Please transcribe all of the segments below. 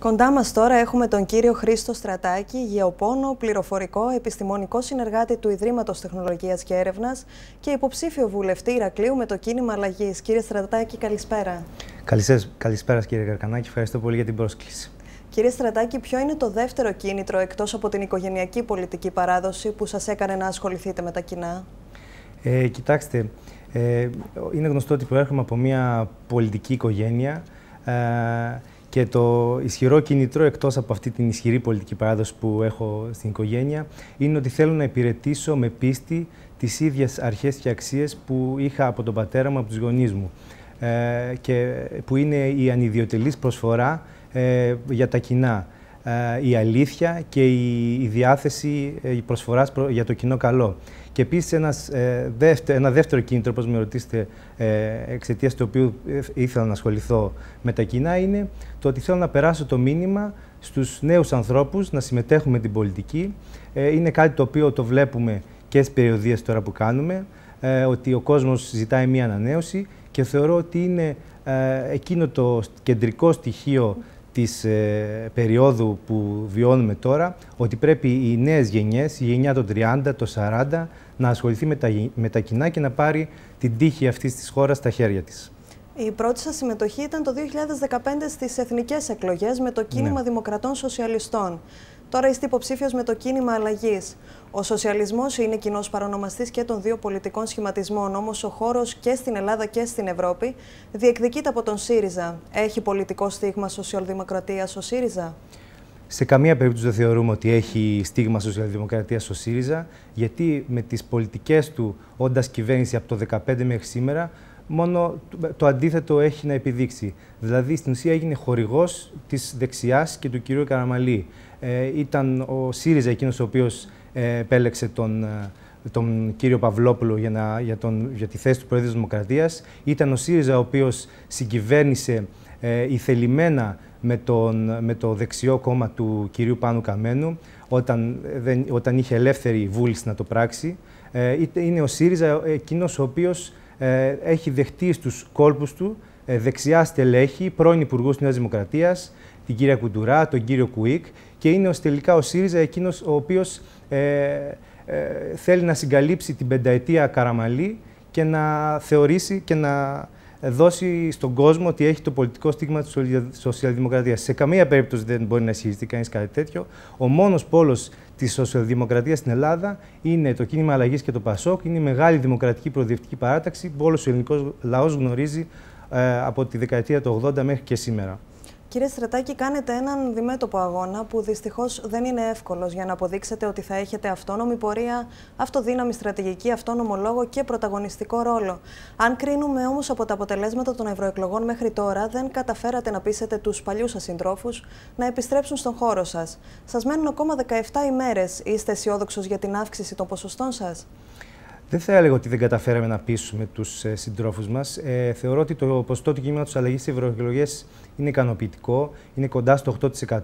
Κοντά μας τώρα έχουμε τον κύριο Χρήστο Στρατάκη, γεωπόνο, πληροφορικό, επιστημονικό συνεργάτη του Ιδρύματος Τεχνολογίας και Έρευνας και υποψήφιο βουλευτή Ηρακλείου με το κίνημα αλλαγής. Κύριε Στρατάκη, καλησπέρα. Καλησπέρα, καλησπέρα κύριε Καρκανάκη. Ευχαριστώ πολύ για την πρόσκληση. Κύριε Στρατάκη, ποιο είναι το δεύτερο κίνητρο εκτός από την οικογενειακή πολιτική παράδοση που σας έκανε να ασχοληθείτε με τα κοινά. Ε, κοιτάξτε, ε, είναι γνωστό ότι προέρχομαι από μια πολιτική οικογένεια. Ε, και το ισχυρό κινητρό, εκτός από αυτή την ισχυρή πολιτική παράδοση που έχω στην οικογένεια, είναι ότι θέλω να υπηρετήσω με πίστη τις ίδιες αρχές και αξίες που είχα από τον πατέρα μου, από τους γονείς μου. Ε, και που είναι η ανιδιοτελής προσφορά ε, για τα κοινά. Ε, η αλήθεια και η, διάθεση ε, η προσφοράς για το κοινό καλό. Και επίσης ε, ένα δεύτερο κίνητρο, όπως με ρωτήσετε, εξαιτίας του οποίου ήθελα να ασχοληθώ με τα κοινά, είναι το ότι θέλω να περάσω το μήνυμα στους νέους ανθρώπους να συμμετέχουν με την πολιτική. Είναι κάτι το οποίο το βλέπουμε και στις περιοδίες τώρα που κάνουμε, ότι ο κόσμος ζητάει μία ανανέωση και θεωρώ ότι είναι εκείνο το κεντρικό στοιχείο της ε, περίοδου που βιώνουμε τώρα, ότι πρέπει οι νέες γενιές, η γενιά των 30, το 40, να ασχοληθεί με τα, κοινά και να πάρει την τύχη αυτής της χώρας στα χέρια της. Η πρώτη σας συμμετοχή ήταν το 2015 στις εθνικές εκλογές με το ναι. κίνημα Δημοκρατών Σοσιαλιστών. Τώρα είστε υποψήφιος με το κίνημα αλλαγής. Ο σοσιαλισμός είναι κοινός παρονομαστής και των δύο πολιτικών σχηματισμών, όμως ο χώρος και στην Ελλάδα και στην Ευρώπη διεκδικείται από τον ΣΥΡΙΖΑ. Έχει πολιτικό στίγμα σοσιαλδημοκρατίας ο ΣΥΡΙΖΑ. Σε καμία περίπτωση δεν θεωρούμε ότι έχει στίγμα σοσιαλδημοκρατίας ο ΣΥΡΙΖΑ, γιατί με τις πολιτικές του, όντας κυβέρνηση από το 2015 μέχρι σήμερα, μόνο το αντίθετο έχει να επιδείξει. Δηλαδή, στην ουσία έγινε χορηγός της δεξιάς και του κυρίου Καραμαλή. Ε, ήταν ο ΣΥΡΙΖΑ εκείνος ο οποίος ε, επέλεξε τον, ε, τον κύριο Παυλόπουλο για, να, για, τον, για τη θέση του Πρόεδρου της Δημοκρατίας. Ήταν ο ΣΥΡΙΖΑ ο οποίος συγκυβέρνησε ε, ηθελημένα με, τον, με το δεξιό κόμμα του κυρίου Πάνου Καμένου όταν, δεν, όταν είχε ελεύθερη βούληση να το πράξει. είναι ο ΣΥΡΙΖΑ εκείνος ο οποίος έχει δεχτεί στους κόλπους του δεξιά στελέχη, πρώην Υπουργούς της Νέας Δημοκρατίας, την κυρία Κουντουρά, τον κύριο Κουίκ και είναι ως τελικά ο ΣΥΡΙΖΑ εκείνος ο οποίος ε, ε, θέλει να συγκαλύψει την πενταετία Καραμαλή και να θεωρήσει και να δώσει στον κόσμο ότι έχει το πολιτικό στίγμα της σοσιαλδημοκρατίας. Σε καμία περίπτωση δεν μπορεί να ισχυριστεί κανείς κάτι τέτοιο. Ο μόνος πόλος της σοσιαλδημοκρατίας στην Ελλάδα είναι το κίνημα αλλαγής και το ΠΑΣΟΚ. Είναι η μεγάλη δημοκρατική προοδευτική παράταξη που όλος ο ελληνικός λαός γνωρίζει ε, από τη δεκαετία του 80 μέχρι και σήμερα. Κύριε Στρετάκη, κάνετε έναν διμέτωπο αγώνα που δυστυχώς δεν είναι εύκολος για να αποδείξετε ότι θα έχετε αυτόνομη πορεία, αυτοδύναμη στρατηγική, αυτόνομο λόγο και πρωταγωνιστικό ρόλο. Αν κρίνουμε όμως από τα αποτελέσματα των ευρωεκλογών μέχρι τώρα, δεν καταφέρατε να πείσετε τους παλιούς σας συντρόφους να επιστρέψουν στον χώρο σας. Σας μένουν ακόμα 17 ημέρες. Είστε αισιόδοξος για την αύξηση των ποσοστών σας. Δεν θα έλεγα ότι δεν καταφέραμε να πείσουμε τους ε, συντρόφους μας. Ε, θεωρώ ότι το ποσοστό του κείμενο τη αλλαγής στις ευρωεκλογές είναι ικανοποιητικό, είναι κοντά στο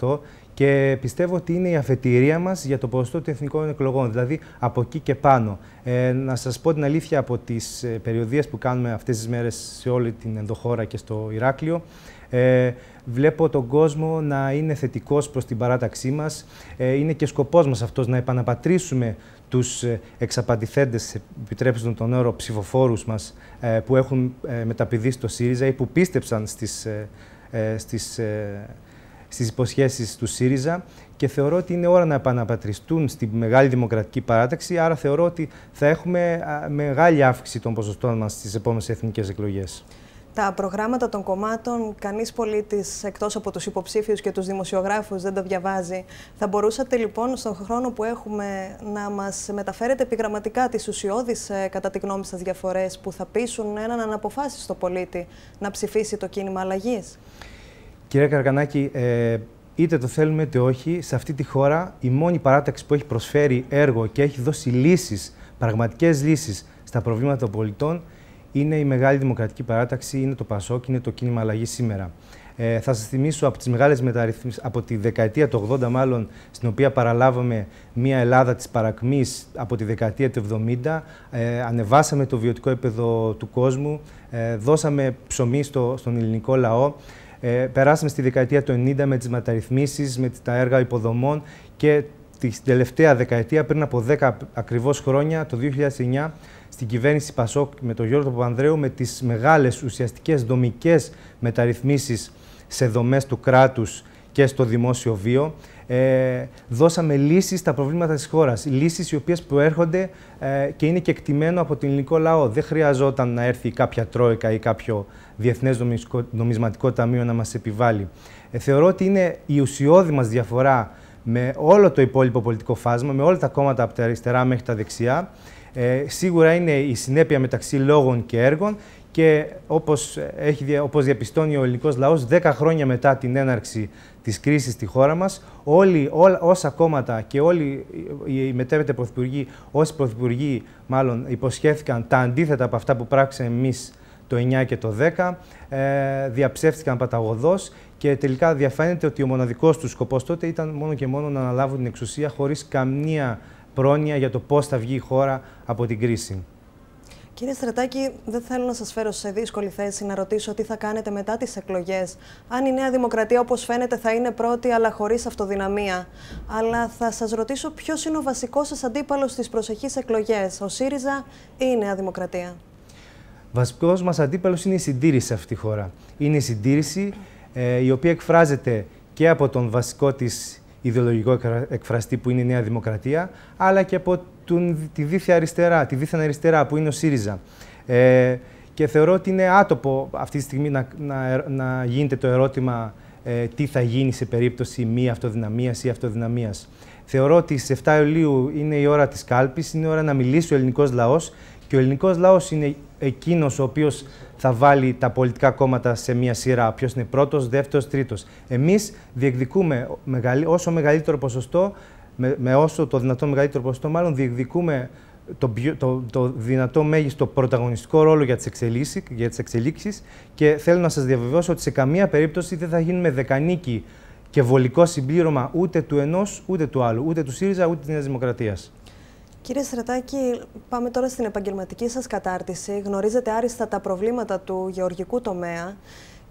8% και πιστεύω ότι είναι η αφετηρία μας για το ποσοστό των εθνικών εκλογών, δηλαδή από εκεί και πάνω. Ε, να σας πω την αλήθεια, από τις ε, περιοδίες που κάνουμε αυτές τις μέρες σε όλη την ενδοχώρα και στο Ηράκλειο, ε, βλέπω τον κόσμο να είναι θετικός προς την παράταξή μας. Ε, είναι και σκοπός μας αυτός να επαναπατρίσουμε τους εξαπατηθέντες, επιτρέψτε τον όρο, ψηφοφόρους μας που έχουν μεταπηδεί στο ΣΥΡΙΖΑ ή που πίστεψαν στις, στις στις υποσχέσεις του ΣΥΡΙΖΑ και θεωρώ ότι είναι ώρα να επαναπατριστούν στη μεγάλη δημοκρατική παράταξη, άρα θεωρώ ότι θα έχουμε μεγάλη αύξηση των ποσοστών μας στις επόμενες εθνικές εκλογές. Τα προγράμματα των κομμάτων, κανείς πολίτης εκτός από τους υποψήφιους και τους δημοσιογράφους δεν τα διαβάζει. Θα μπορούσατε λοιπόν στον χρόνο που έχουμε να μας μεταφέρετε επιγραμματικά τις ουσιώδεις ε, κατά τη γνώμη σας διαφορές που θα πείσουν έναν αναποφάσιστο πολίτη να ψηφίσει το κίνημα αλλαγής. Κύριε Καρκανάκη, ε, είτε το θέλουμε είτε όχι, σε αυτή τη χώρα η μόνη παράταξη που έχει προσφέρει έργο και έχει δώσει λύσεις, πραγματικές λύσεις στα προβλήματα των πολιτών, είναι η μεγάλη δημοκρατική παράταξη, είναι το ΠΑΣΟΚ, είναι το κίνημα αλλαγής σήμερα. Ε, θα σας θυμίσω από τις μεγάλες μεταρρυθμίσεις, από τη δεκαετία του 80 μάλλον, στην οποία παραλάβαμε μια Ελλάδα της παρακμής από τη δεκαετία του 70, ε, ανεβάσαμε το βιωτικό επίπεδο του κόσμου, ε, δώσαμε ψωμί στον ελληνικό λαό, ε, περάσαμε στη δεκαετία του 90 με τις μεταρρυθμίσεις, με τα έργα υποδομών και την τελευταία δεκαετία, πριν από 10 ακριβώς χρόνια, το 2009, στην κυβέρνηση Πασόκ με τον Γιώργο Παπανδρέου, με τις μεγάλες ουσιαστικές δομικές μεταρρυθμίσεις σε δομές του κράτους και στο δημόσιο βίο ε, δώσαμε λύσεις στα προβλήματα της χώρας. Λύσεις οι οποίες προέρχονται ε, και είναι και εκτιμένο από τον ελληνικό λαό. Δεν χρειαζόταν να έρθει κάποια τρόικα ή κάποιο διεθνές νομισματικό ταμείο να μας επιβάλλει. Ε, θεωρώ ότι είναι η ουσιώδη μας διαφορά με όλο το υπόλοιπο πολιτικό φάσμα, με όλα τα κόμματα από τα αριστερά μέχρι τα δεξιά. Ε, σίγουρα είναι η συνέπεια μεταξύ λόγων και έργων και όπως, έχει, όπως διαπιστώνει ο ελληνικός λαός, 10 χρόνια μετά την έναρξη της κρίσης στη χώρα μας, όλοι, ό, όσα κόμματα και όλοι οι μετέπειτα πρωθυπουργοί, όσοι πρωθυπουργοί μάλλον υποσχέθηκαν τα αντίθετα από αυτά που πράξαμε εμείς το 9 και το 10, ε, διαψεύτηκαν και τελικά διαφαίνεται ότι ο μοναδικός τους σκοπός τότε ήταν μόνο και μόνο να αναλάβουν την εξουσία χωρίς καμία πρόνοια για το πώς θα βγει η χώρα από την κρίση. Κύριε Στρετάκη, δεν θέλω να σας φέρω σε δύσκολη θέση να ρωτήσω τι θα κάνετε μετά τις εκλογές. Αν η Νέα Δημοκρατία, όπως φαίνεται, θα είναι πρώτη, αλλά χωρίς αυτοδυναμία. Αλλά θα σας ρωτήσω ποιος είναι ο βασικός σας αντίπαλος στις προσεχείς εκλογές, ο ΣΥΡΙΖΑ ή η Νέα Δημοκρατία. Βασικός μας αντίπαλος είναι η συντήρηση σε αυτή τη χώρα. Είναι η συντήρηση ε, η οποία εκφράζεται και από τον βασικό της ιδεολογικό εκφραστή που είναι η Νέα Δημοκρατία, αλλά και από τον, τη δίθια αριστερά, τη δίθεν αριστερά που είναι ο ΣΥΡΙΖΑ. Ε, και θεωρώ ότι είναι άτοπο αυτή τη στιγμή να, να, να γίνεται το ερώτημα ε, τι θα γίνει σε περίπτωση μη αυτοδυναμίας ή αυτοδυναμίας. Θεωρώ ότι στις 7 Ιουλίου είναι η ώρα της κάλπης, είναι η ώρα να μιλήσει ο ελληνικός λαός και ο ελληνικός λαός είναι εκείνος ο οποίος θα βάλει τα πολιτικά κόμματα σε μία σειρά. Ποιος είναι πρώτος, δεύτερος, τρίτος. Εμείς διεκδικούμε όσο μεγαλύτερο ποσοστό με, όσο το δυνατόν μεγαλύτερο ποσοστό, μάλλον διεκδικούμε το, το, το δυνατό μέγιστο πρωταγωνιστικό ρόλο για τις, εξελίξεις, για τις εξελίξεις και θέλω να σας διαβεβαιώσω ότι σε καμία περίπτωση δεν θα γίνουμε δεκανίκη και βολικό συμπλήρωμα ούτε του ενός, ούτε του άλλου, ούτε του ΣΥΡΙΖΑ, ούτε της Νέας Δημοκρατίας. Κύριε Στρατάκη, πάμε τώρα στην επαγγελματική σας κατάρτιση. Γνωρίζετε άριστα τα προβλήματα του γεωργικού τομέα.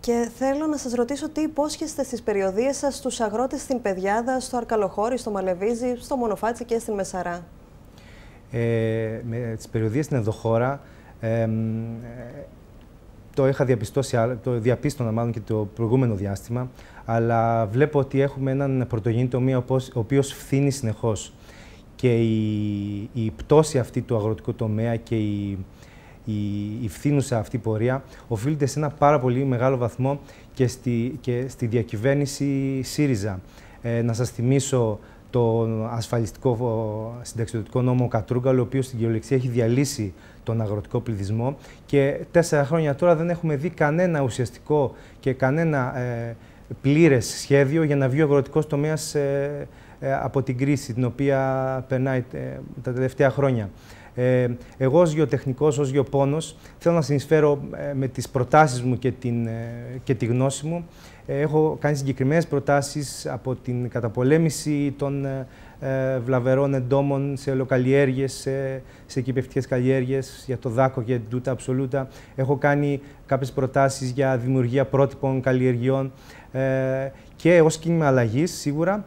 Και θέλω να σας ρωτήσω τι υπόσχεστε στις περιοδίες σας στους αγρότες στην Παιδιάδα, στο Αρκαλοχώρι, στο Μαλεβίζι, στο Μονοφάτσι και στην Μεσαρά. Ε, με τις περιοδίες στην Ενδοχώρα ε, το είχα διαπιστώσει, το διαπίστωνα μάλλον και το προηγούμενο διάστημα, αλλά βλέπω ότι έχουμε έναν πρωτογενή τομέα ο οποίος φθήνει συνεχώς. Και η, η πτώση αυτή του αγροτικού τομέα και η, η, η φθήνουσα αυτή πορεία οφείλεται σε ένα πάρα πολύ μεγάλο βαθμό και στη, και στη διακυβέρνηση ΣΥΡΙΖΑ. Ε, να σας θυμίσω το ασφαλιστικό συνταξιδοτικό νόμο Κατρούγκαλο, ο οποίος στην κυριολεξία έχει διαλύσει τον αγροτικό πληθυσμό και τέσσερα χρόνια τώρα δεν έχουμε δει κανένα ουσιαστικό και κανένα ε, πλήρες σχέδιο για να βγει ο αγροτικός τομέας ε, ε, από την κρίση την οποία περνάει ε, τα τελευταία χρόνια. Ε, εγώ ως γεωτεχνικός, ως γεωπόνος, θέλω να συνεισφέρω με τις προτάσεις μου και, την, και τη γνώση μου ε, έχω κάνει συγκεκριμένες προτάσεις από την καταπολέμηση των ε, ε, βλαβερών εντόμων σε ολοκαλλιέργειες, σε, σε καλλιέργειε, καλλιέργειες, για το δάκο και την τούτα αψολούτα. Έχω κάνει κάποιες προτάσεις για δημιουργία πρότυπων καλλιεργειών και ως κίνημα αλλαγής σίγουρα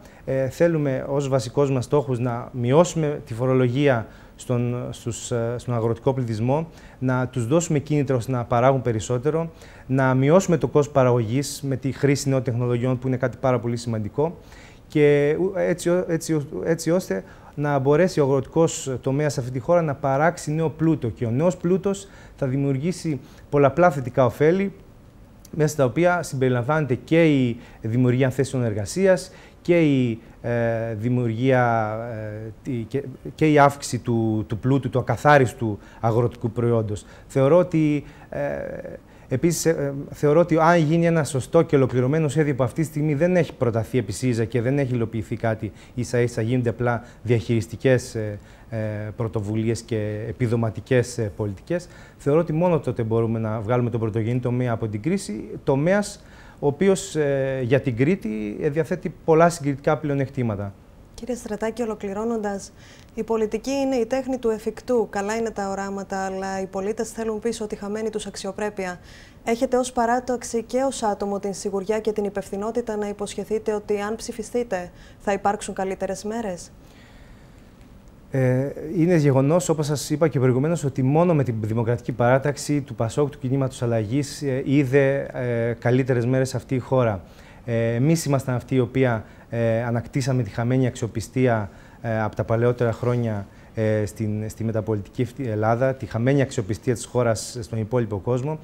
θέλουμε ως βασικός μας στόχος να μειώσουμε τη φορολογία στον, στους, ε, στον αγροτικό πληθυσμό, να τους δώσουμε κίνητρο ώστε να παράγουν περισσότερο, να μειώσουμε το κόστος παραγωγής με τη χρήση νέων τεχνολογιών που είναι κάτι πάρα πολύ σημαντικό και έτσι, έτσι, έτσι ώστε να μπορέσει ο αγροτικός τομέας σε αυτή τη χώρα να παράξει νέο πλούτο και ο νέος πλούτος θα δημιουργήσει πολλαπλά θετικά ωφέλη μέσα στα οποία συμπεριλαμβάνεται και η δημιουργία θέσεων εργασίας και η ε, δημιουργία ε, και, η αύξηση του, του πλούτου, του ακαθάριστου αγροτικού προϊόντος. Θεωρώ ότι, ε, επίσης, θεωρώ ότι αν γίνει ένα σωστό και ολοκληρωμένο σχέδιο που αυτή τη στιγμή δεν έχει προταθεί επί και δεν έχει υλοποιηθεί κάτι, ίσα ίσα γίνονται απλά διαχειριστικές πρωτοβουλίες και επιδοματικές πολιτικές, θεωρώ ότι μόνο τότε μπορούμε να βγάλουμε τον πρωτογενή τομέα από την κρίση, τομέας ο οποίος ε, για την Κρήτη διαθέτει πολλά συγκριτικά πλεονεκτήματα. Κύριε Στρατάκη, ολοκληρώνοντας, η πολιτική είναι η τέχνη του εφικτού. Καλά είναι τα οράματα, αλλά οι πολίτες θέλουν πίσω τη χαμένη τους αξιοπρέπεια. Έχετε ως παράταξη και ως άτομο την σιγουριά και την υπευθυνότητα να υποσχεθείτε ότι αν ψηφιστείτε θα υπάρξουν καλύτερες μέρες. Ε, είναι γεγονός, όπως σας είπα και προηγουμένως, ότι μόνο με την δημοκρατική παράταξη του ΠΑΣΟΚ, του κινήματος αλλαγής, ε, είδε ε, καλύτερες μέρες αυτή η χώρα. Ε, Εμείς ήμασταν αυτοί οι οποίοι ε, ανακτήσαμε τη χαμένη αξιοπιστία ε, από τα παλαιότερα χρόνια στην, στη μεταπολιτική Ελλάδα, τη χαμένη αξιοπιστία της χώρας στον υπόλοιπο κόσμο.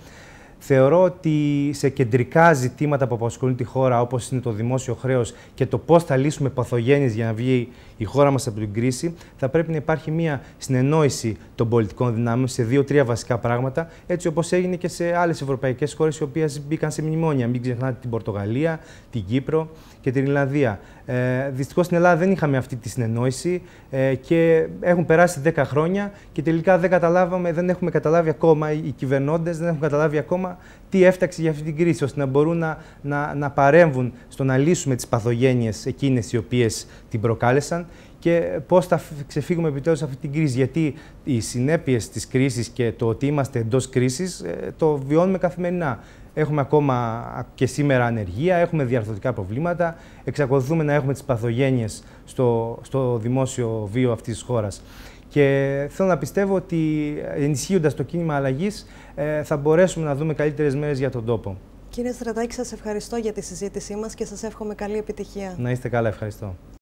Θεωρώ ότι σε κεντρικά ζητήματα που απασχολούν τη χώρα, όπως είναι το δημόσιο χρέος και το πώς θα λύσουμε παθογένειες για να βγει η χώρα μας από την κρίση, θα πρέπει να υπάρχει μια συνεννόηση των πολιτικών δυνάμεων σε δύο-τρία βασικά πράγματα, έτσι όπως έγινε και σε άλλες ευρωπαϊκές χώρες οι οποίες μπήκαν σε μνημόνια. Μην ξεχνάτε την Πορτογαλία, την Κύπρο και την Ιρλανδία. Ε, Δυστυχώς στην Ελλάδα δεν είχαμε αυτή τη συνεννόηση ε, και έχουν περάσει 10 χρόνια και τελικά δεν, καταλάβαμε, δεν έχουμε καταλάβει ακόμα οι κυβερνώντες, δεν έχουν καταλάβει ακόμα τι έφταξε για αυτή την κρίση, ώστε να μπορούν να, να, να παρέμβουν στο να λύσουμε τις παθογένειες εκείνες οι οποίες την προκάλεσαν και πώς θα ξεφύγουμε επιτέλους αυτή την κρίση. Γιατί οι συνέπειες της κρίσης και το ότι είμαστε εντός κρίσης ε, το βιώνουμε καθημερινά. Έχουμε ακόμα και σήμερα ανεργία, έχουμε διαρθωτικά προβλήματα, εξακολουθούμε να έχουμε τις παθογένειες στο, στο δημόσιο βίο αυτής της χώρας. Και θέλω να πιστεύω ότι ενισχύοντας το κίνημα αλλαγής, ε, θα μπορέσουμε να δούμε καλύτερες μέρες για τον τόπο. Κύριε Στρατάκη, σας ευχαριστώ για τη συζήτησή μας και σας εύχομαι καλή επιτυχία. Να είστε καλά, ευχαριστώ.